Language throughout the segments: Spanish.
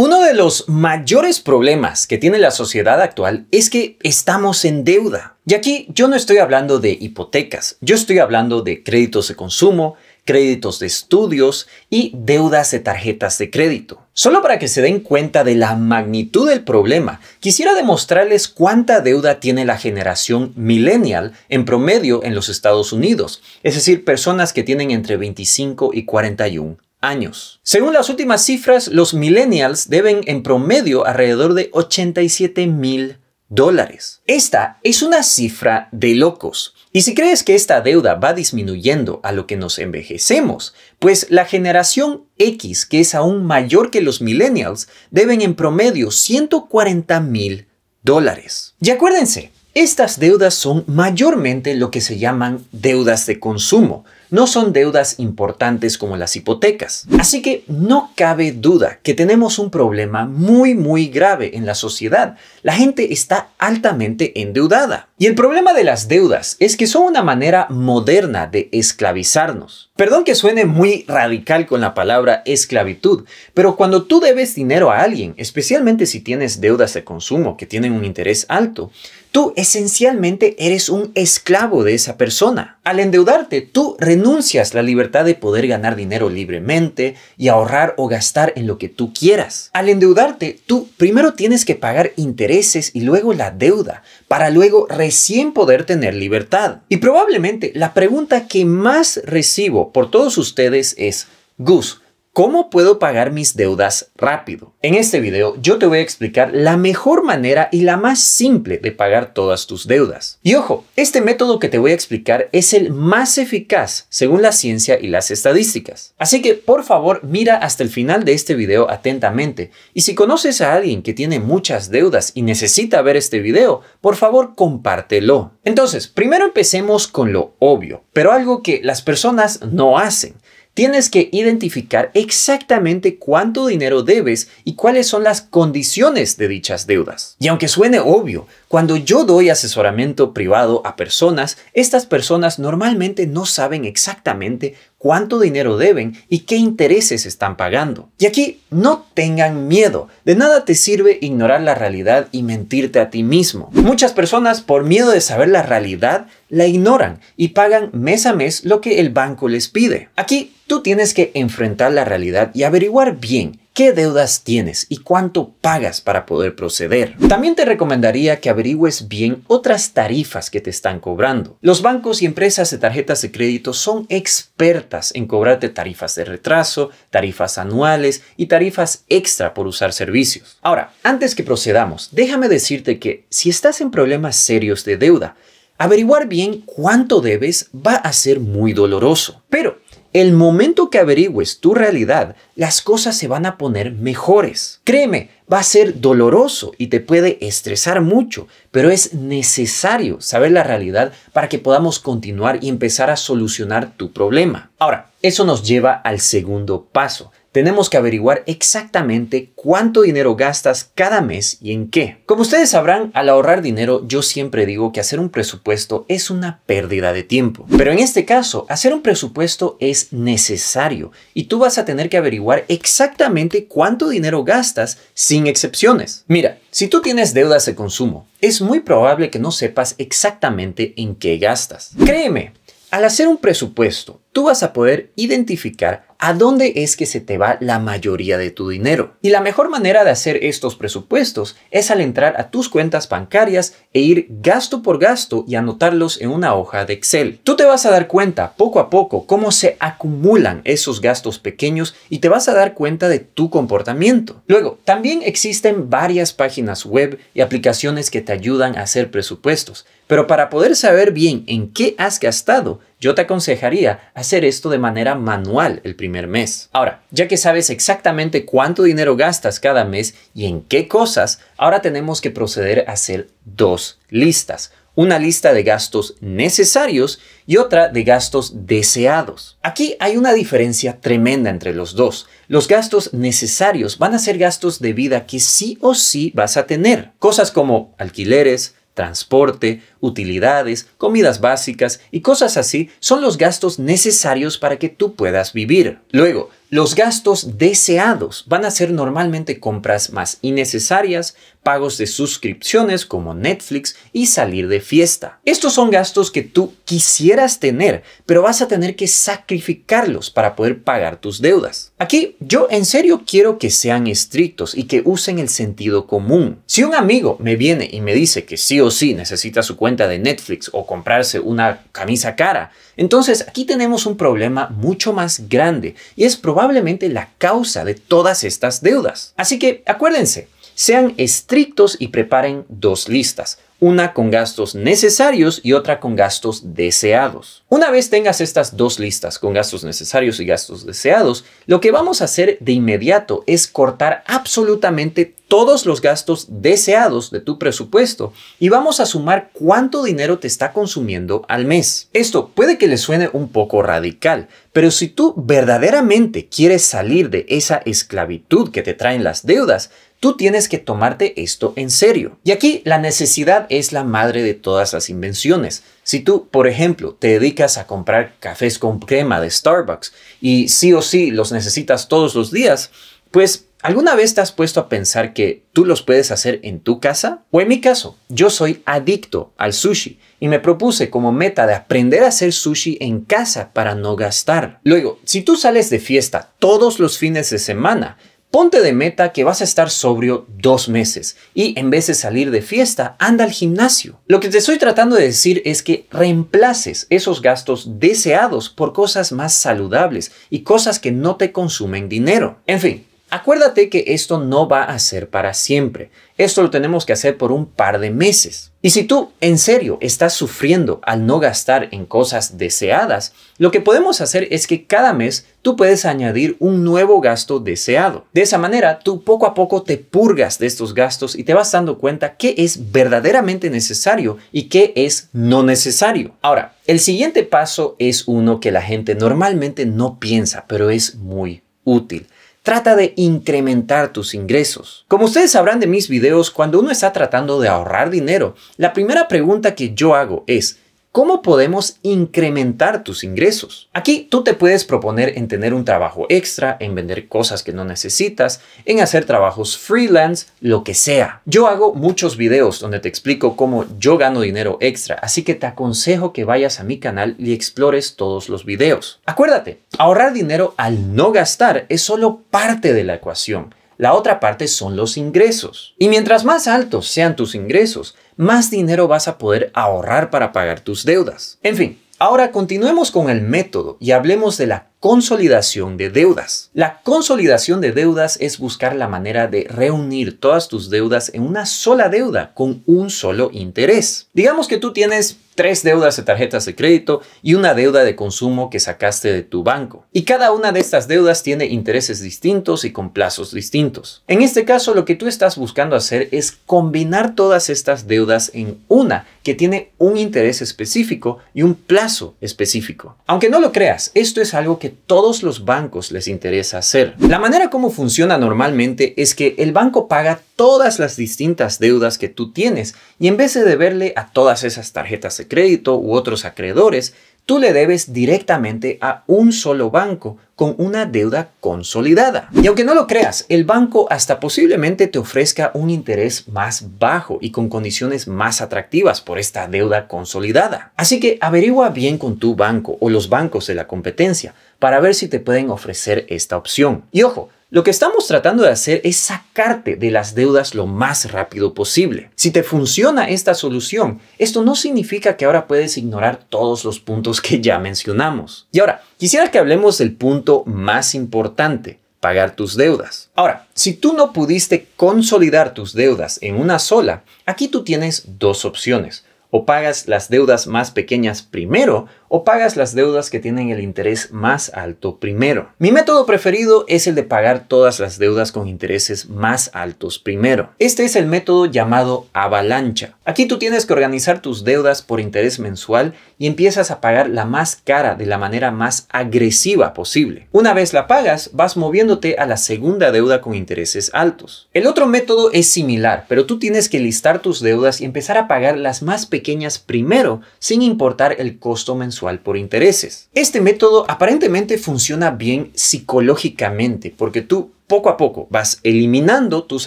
Uno de los mayores problemas que tiene la sociedad actual es que estamos en deuda. Y aquí yo no estoy hablando de hipotecas, yo estoy hablando de créditos de consumo, créditos de estudios y deudas de tarjetas de crédito. Solo para que se den cuenta de la magnitud del problema, quisiera demostrarles cuánta deuda tiene la generación millennial en promedio en los Estados Unidos, es decir, personas que tienen entre 25 y 41 años. Según las últimas cifras, los millennials deben en promedio alrededor de 87 mil dólares. Esta es una cifra de locos. Y si crees que esta deuda va disminuyendo a lo que nos envejecemos, pues la generación X, que es aún mayor que los millennials, deben en promedio 140 mil dólares. Y acuérdense, estas deudas son mayormente lo que se llaman deudas de consumo, no son deudas importantes como las hipotecas. Así que no cabe duda que tenemos un problema muy muy grave en la sociedad. La gente está altamente endeudada. Y el problema de las deudas es que son una manera moderna de esclavizarnos. Perdón que suene muy radical con la palabra esclavitud, pero cuando tú debes dinero a alguien, especialmente si tienes deudas de consumo que tienen un interés alto, Tú esencialmente eres un esclavo de esa persona. Al endeudarte, tú renuncias la libertad de poder ganar dinero libremente y ahorrar o gastar en lo que tú quieras. Al endeudarte, tú primero tienes que pagar intereses y luego la deuda, para luego recién poder tener libertad. Y probablemente la pregunta que más recibo por todos ustedes es, Gus, ¿Cómo puedo pagar mis deudas rápido? En este video yo te voy a explicar la mejor manera y la más simple de pagar todas tus deudas. Y ojo, este método que te voy a explicar es el más eficaz según la ciencia y las estadísticas. Así que por favor mira hasta el final de este video atentamente y si conoces a alguien que tiene muchas deudas y necesita ver este video, por favor compártelo. Entonces, primero empecemos con lo obvio, pero algo que las personas no hacen tienes que identificar exactamente cuánto dinero debes y cuáles son las condiciones de dichas deudas. Y aunque suene obvio, cuando yo doy asesoramiento privado a personas, estas personas normalmente no saben exactamente cuánto dinero deben y qué intereses están pagando. Y aquí no tengan miedo, de nada te sirve ignorar la realidad y mentirte a ti mismo. Muchas personas por miedo de saber la realidad la ignoran y pagan mes a mes lo que el banco les pide. Aquí tú tienes que enfrentar la realidad y averiguar bien qué deudas tienes y cuánto pagas para poder proceder. También te recomendaría que averigües bien otras tarifas que te están cobrando. Los bancos y empresas de tarjetas de crédito son expertas en cobrarte tarifas de retraso, tarifas anuales y tarifas extra por usar servicios. Ahora, antes que procedamos, déjame decirte que si estás en problemas serios de deuda, averiguar bien cuánto debes va a ser muy doloroso. Pero el momento que averigües tu realidad, las cosas se van a poner mejores. Créeme, va a ser doloroso y te puede estresar mucho, pero es necesario saber la realidad para que podamos continuar y empezar a solucionar tu problema. Ahora, eso nos lleva al segundo paso, tenemos que averiguar exactamente cuánto dinero gastas cada mes y en qué. Como ustedes sabrán, al ahorrar dinero yo siempre digo que hacer un presupuesto es una pérdida de tiempo. Pero en este caso, hacer un presupuesto es necesario y tú vas a tener que averiguar exactamente cuánto dinero gastas sin excepciones. Mira, si tú tienes deudas de consumo, es muy probable que no sepas exactamente en qué gastas. Créeme, al hacer un presupuesto, tú vas a poder identificar ¿A dónde es que se te va la mayoría de tu dinero? Y la mejor manera de hacer estos presupuestos es al entrar a tus cuentas bancarias e ir gasto por gasto y anotarlos en una hoja de Excel. Tú te vas a dar cuenta poco a poco cómo se acumulan esos gastos pequeños y te vas a dar cuenta de tu comportamiento. Luego, también existen varias páginas web y aplicaciones que te ayudan a hacer presupuestos. Pero para poder saber bien en qué has gastado, yo te aconsejaría hacer esto de manera manual el primer mes. Ahora, ya que sabes exactamente cuánto dinero gastas cada mes y en qué cosas, ahora tenemos que proceder a hacer dos listas. Una lista de gastos necesarios y otra de gastos deseados. Aquí hay una diferencia tremenda entre los dos. Los gastos necesarios van a ser gastos de vida que sí o sí vas a tener. Cosas como alquileres, Transporte, utilidades, comidas básicas y cosas así son los gastos necesarios para que tú puedas vivir. Luego, los gastos deseados van a ser normalmente compras más innecesarias, pagos de suscripciones como Netflix y salir de fiesta. Estos son gastos que tú quisieras tener, pero vas a tener que sacrificarlos para poder pagar tus deudas. Aquí yo en serio quiero que sean estrictos y que usen el sentido común. Si un amigo me viene y me dice que sí o sí necesita su cuenta de Netflix o comprarse una camisa cara, entonces aquí tenemos un problema mucho más grande y es probable probablemente la causa de todas estas deudas. Así que acuérdense, sean estrictos y preparen dos listas una con gastos necesarios y otra con gastos deseados. Una vez tengas estas dos listas con gastos necesarios y gastos deseados, lo que vamos a hacer de inmediato es cortar absolutamente todos los gastos deseados de tu presupuesto y vamos a sumar cuánto dinero te está consumiendo al mes. Esto puede que le suene un poco radical, pero si tú verdaderamente quieres salir de esa esclavitud que te traen las deudas, Tú tienes que tomarte esto en serio. Y aquí la necesidad es la madre de todas las invenciones. Si tú, por ejemplo, te dedicas a comprar cafés con crema de Starbucks y sí o sí los necesitas todos los días, pues ¿Alguna vez te has puesto a pensar que tú los puedes hacer en tu casa? O en mi caso, yo soy adicto al sushi y me propuse como meta de aprender a hacer sushi en casa para no gastar. Luego, si tú sales de fiesta todos los fines de semana, Ponte de meta que vas a estar sobrio dos meses y en vez de salir de fiesta, anda al gimnasio. Lo que te estoy tratando de decir es que reemplaces esos gastos deseados por cosas más saludables y cosas que no te consumen dinero. En fin, acuérdate que esto no va a ser para siempre. Esto lo tenemos que hacer por un par de meses. Y si tú en serio estás sufriendo al no gastar en cosas deseadas, lo que podemos hacer es que cada mes tú puedes añadir un nuevo gasto deseado. De esa manera, tú poco a poco te purgas de estos gastos y te vas dando cuenta qué es verdaderamente necesario y qué es no necesario. Ahora, el siguiente paso es uno que la gente normalmente no piensa, pero es muy útil Trata de incrementar tus ingresos. Como ustedes sabrán de mis videos, cuando uno está tratando de ahorrar dinero, la primera pregunta que yo hago es, ¿Cómo podemos incrementar tus ingresos? Aquí tú te puedes proponer en tener un trabajo extra, en vender cosas que no necesitas, en hacer trabajos freelance, lo que sea. Yo hago muchos videos donde te explico cómo yo gano dinero extra, así que te aconsejo que vayas a mi canal y explores todos los videos. Acuérdate, ahorrar dinero al no gastar es solo parte de la ecuación. La otra parte son los ingresos. Y mientras más altos sean tus ingresos, más dinero vas a poder ahorrar para pagar tus deudas. En fin, Ahora continuemos con el método y hablemos de la consolidación de deudas. La consolidación de deudas es buscar la manera de reunir todas tus deudas en una sola deuda con un solo interés. Digamos que tú tienes tres deudas de tarjetas de crédito y una deuda de consumo que sacaste de tu banco. Y cada una de estas deudas tiene intereses distintos y con plazos distintos. En este caso, lo que tú estás buscando hacer es combinar todas estas deudas en una que tiene un interés específico y un plazo específico. Aunque no lo creas, esto es algo que todos los bancos les interesa hacer. La manera como funciona normalmente es que el banco paga todas las distintas deudas que tú tienes y en vez de deberle a todas esas tarjetas de crédito u otros acreedores, tú le debes directamente a un solo banco con una deuda consolidada. Y aunque no lo creas, el banco hasta posiblemente te ofrezca un interés más bajo y con condiciones más atractivas por esta deuda consolidada. Así que averigua bien con tu banco o los bancos de la competencia para ver si te pueden ofrecer esta opción. Y ojo, lo que estamos tratando de hacer es sacarte de las deudas lo más rápido posible. Si te funciona esta solución, esto no significa que ahora puedes ignorar todos los puntos que ya mencionamos. Y ahora, quisiera que hablemos del punto más importante, pagar tus deudas. Ahora, si tú no pudiste consolidar tus deudas en una sola, aquí tú tienes dos opciones. O pagas las deudas más pequeñas primero o pagas las deudas que tienen el interés más alto primero. Mi método preferido es el de pagar todas las deudas con intereses más altos primero. Este es el método llamado avalancha. Aquí tú tienes que organizar tus deudas por interés mensual y empiezas a pagar la más cara de la manera más agresiva posible. Una vez la pagas, vas moviéndote a la segunda deuda con intereses altos. El otro método es similar, pero tú tienes que listar tus deudas y empezar a pagar las más pequeñas primero, sin importar el costo mensual por intereses. Este método aparentemente funciona bien psicológicamente porque tú poco a poco vas eliminando tus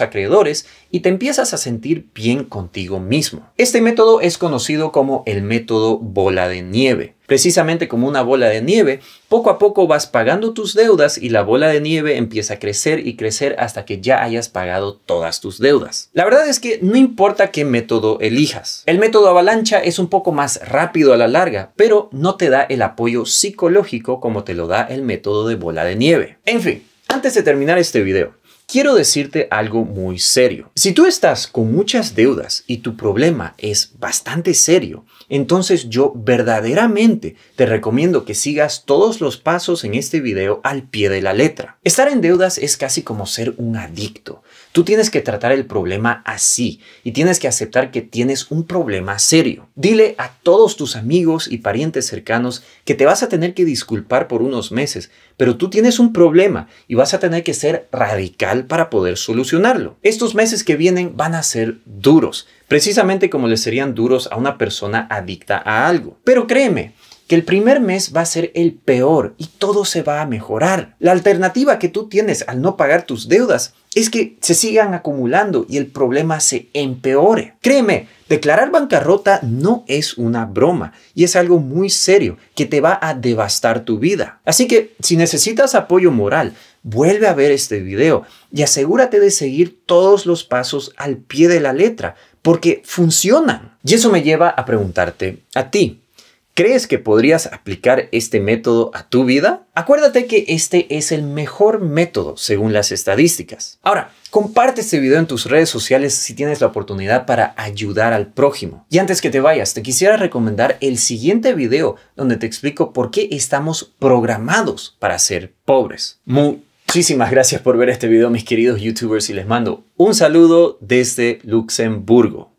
acreedores y te empiezas a sentir bien contigo mismo. Este método es conocido como el método bola de nieve precisamente como una bola de nieve. Poco a poco vas pagando tus deudas y la bola de nieve empieza a crecer y crecer hasta que ya hayas pagado todas tus deudas. La verdad es que no importa qué método elijas. El método avalancha es un poco más rápido a la larga, pero no te da el apoyo psicológico como te lo da el método de bola de nieve. En fin, antes de terminar este video, quiero decirte algo muy serio. Si tú estás con muchas deudas y tu problema es bastante serio, entonces yo verdaderamente te recomiendo que sigas todos los pasos en este video al pie de la letra. Estar en deudas es casi como ser un adicto. Tú tienes que tratar el problema así y tienes que aceptar que tienes un problema serio. Dile a todos tus amigos y parientes cercanos que te vas a tener que disculpar por unos meses, pero tú tienes un problema y vas a tener que ser radical para poder solucionarlo. Estos meses que vienen van a ser duros, precisamente como le serían duros a una persona adicta a algo. Pero créeme, el primer mes va a ser el peor y todo se va a mejorar. La alternativa que tú tienes al no pagar tus deudas es que se sigan acumulando y el problema se empeore. Créeme, declarar bancarrota no es una broma y es algo muy serio que te va a devastar tu vida. Así que si necesitas apoyo moral, vuelve a ver este video y asegúrate de seguir todos los pasos al pie de la letra porque funcionan. Y eso me lleva a preguntarte a ti. ¿Crees que podrías aplicar este método a tu vida? Acuérdate que este es el mejor método según las estadísticas. Ahora, comparte este video en tus redes sociales si tienes la oportunidad para ayudar al prójimo. Y antes que te vayas, te quisiera recomendar el siguiente video donde te explico por qué estamos programados para ser pobres. Muchísimas gracias por ver este video, mis queridos youtubers, y les mando un saludo desde Luxemburgo.